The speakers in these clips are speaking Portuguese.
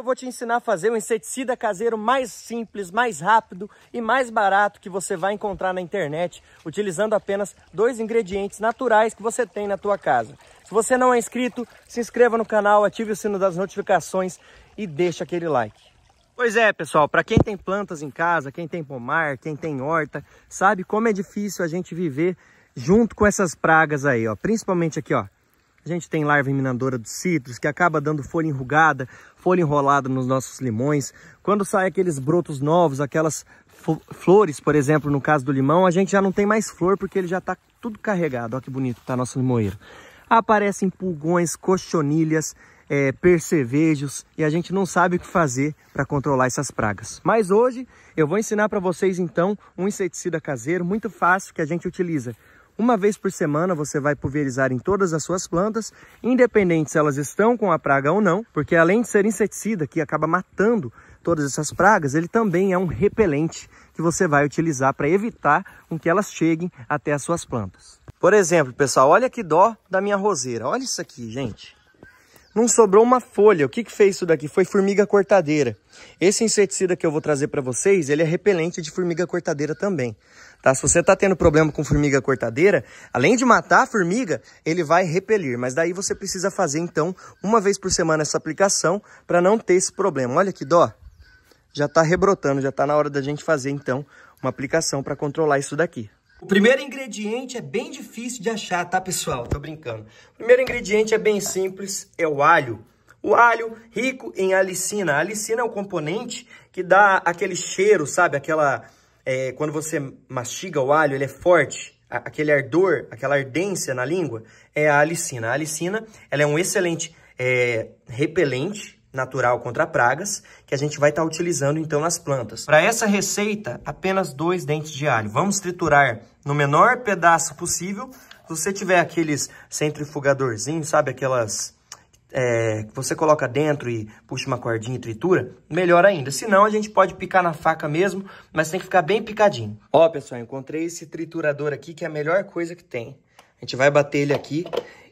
Eu vou te ensinar a fazer o inseticida caseiro mais simples, mais rápido e mais barato que você vai encontrar na internet, utilizando apenas dois ingredientes naturais que você tem na tua casa. Se você não é inscrito, se inscreva no canal, ative o sino das notificações e deixa aquele like. Pois é, pessoal, para quem tem plantas em casa, quem tem pomar, quem tem horta, sabe como é difícil a gente viver junto com essas pragas aí, ó, principalmente aqui, ó, a gente tem larva minadora dos citros, que acaba dando folha enrugada, folha enrolada nos nossos limões. Quando sai aqueles brotos novos, aquelas flores, por exemplo, no caso do limão, a gente já não tem mais flor porque ele já está tudo carregado. Olha que bonito está nosso limoeiro. Aparecem pulgões, cochonilhas, é, percevejos e a gente não sabe o que fazer para controlar essas pragas. Mas hoje eu vou ensinar para vocês então um inseticida caseiro muito fácil que a gente utiliza uma vez por semana você vai pulverizar em todas as suas plantas, independente se elas estão com a praga ou não, porque além de ser inseticida que acaba matando todas essas pragas, ele também é um repelente que você vai utilizar para evitar com que elas cheguem até as suas plantas. Por exemplo, pessoal, olha que dó da minha roseira. Olha isso aqui, gente não sobrou uma folha. O que, que fez isso daqui? Foi formiga cortadeira. Esse inseticida que eu vou trazer para vocês, ele é repelente de formiga cortadeira também. Tá? Se você está tendo problema com formiga cortadeira, além de matar a formiga, ele vai repelir. Mas daí você precisa fazer, então, uma vez por semana essa aplicação para não ter esse problema. Olha que dó. Já está rebrotando, já está na hora da gente fazer, então, uma aplicação para controlar isso daqui. O primeiro ingrediente é bem difícil de achar, tá, pessoal? Tô brincando. O primeiro ingrediente é bem simples, é o alho. O alho rico em alicina. A alicina é o componente que dá aquele cheiro, sabe? Aquela... É, quando você mastiga o alho, ele é forte aquele ardor, aquela ardência na língua, é a alicina. A alicina ela é um excelente é, repelente natural contra pragas, que a gente vai estar tá utilizando então nas plantas. Para essa receita, apenas dois dentes de alho. Vamos triturar no menor pedaço possível. Se você tiver aqueles centrifugadorzinhos, sabe, aquelas é, que você coloca dentro e puxa uma cordinha e tritura, melhor ainda. Se não, a gente pode picar na faca mesmo, mas tem que ficar bem picadinho. Ó, pessoal, encontrei esse triturador aqui, que é a melhor coisa que tem. A gente vai bater ele aqui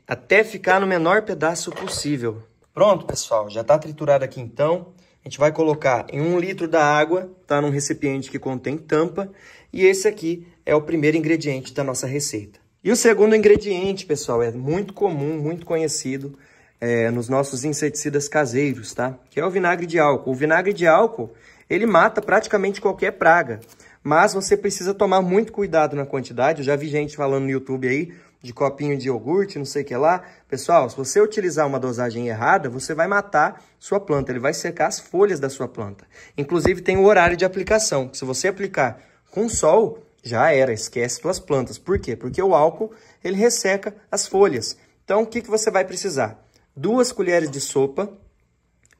até ficar no menor pedaço possível. Pronto, pessoal, já está triturado aqui então. A gente vai colocar em um litro da água, tá num recipiente que contém tampa, e esse aqui é o primeiro ingrediente da nossa receita. E o segundo ingrediente, pessoal, é muito comum, muito conhecido é, nos nossos inseticidas caseiros, tá? Que é o vinagre de álcool. O vinagre de álcool, ele mata praticamente qualquer praga, mas você precisa tomar muito cuidado na quantidade. Eu já vi gente falando no YouTube aí, de copinho de iogurte, não sei o que lá. Pessoal, se você utilizar uma dosagem errada, você vai matar sua planta, ele vai secar as folhas da sua planta. Inclusive tem o horário de aplicação, se você aplicar com sol, já era, esquece suas plantas. Por quê? Porque o álcool, ele resseca as folhas. Então, o que, que você vai precisar? Duas colheres de sopa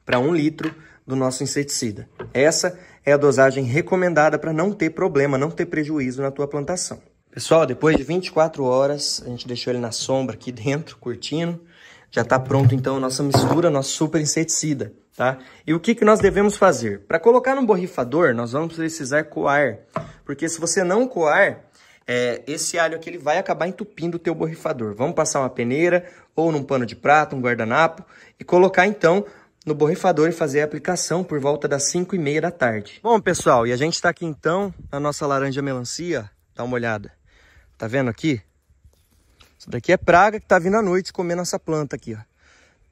para um litro do nosso inseticida. Essa é a dosagem recomendada para não ter problema, não ter prejuízo na tua plantação. Pessoal, depois de 24 horas, a gente deixou ele na sombra aqui dentro, curtindo. Já está pronto então a nossa mistura, nosso super inseticida, tá? E o que, que nós devemos fazer? Para colocar no borrifador, nós vamos precisar coar, porque se você não coar, é, esse alho aqui ele vai acabar entupindo o teu borrifador. Vamos passar uma peneira ou num pano de prato, um guardanapo e colocar então no borrifador e fazer a aplicação por volta das 5 e meia da tarde. Bom pessoal, e a gente está aqui então na nossa laranja melancia, dá uma olhada. Tá vendo aqui? Isso daqui é praga que tá vindo à noite comer nossa planta aqui, ó.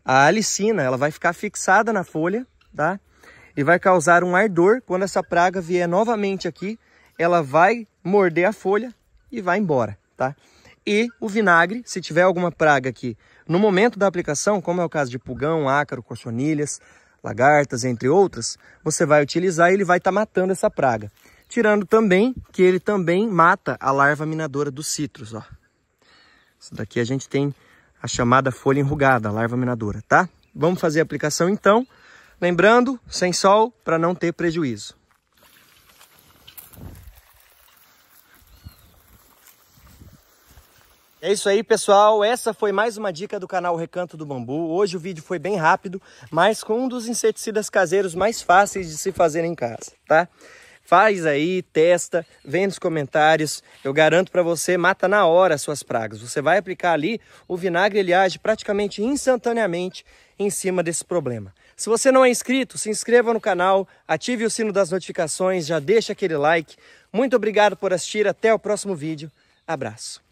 A alicina, ela vai ficar fixada na folha, tá? E vai causar um ardor. Quando essa praga vier novamente aqui, ela vai morder a folha e vai embora, tá? E o vinagre, se tiver alguma praga aqui no momento da aplicação, como é o caso de pulgão, ácaro, corcionilhas, lagartas, entre outras, você vai utilizar e ele vai estar tá matando essa praga. Tirando também que ele também mata a larva minadora dos citros, ó. Isso daqui a gente tem a chamada folha enrugada, a larva minadora, tá? Vamos fazer a aplicação então, lembrando, sem sol, para não ter prejuízo. É isso aí, pessoal. Essa foi mais uma dica do canal Recanto do Bambu. Hoje o vídeo foi bem rápido, mas com um dos inseticidas caseiros mais fáceis de se fazer em casa, tá? Faz aí, testa, vem nos comentários. Eu garanto para você, mata na hora as suas pragas. Você vai aplicar ali, o vinagre ele age praticamente instantaneamente em cima desse problema. Se você não é inscrito, se inscreva no canal, ative o sino das notificações, já deixa aquele like. Muito obrigado por assistir, até o próximo vídeo. Abraço.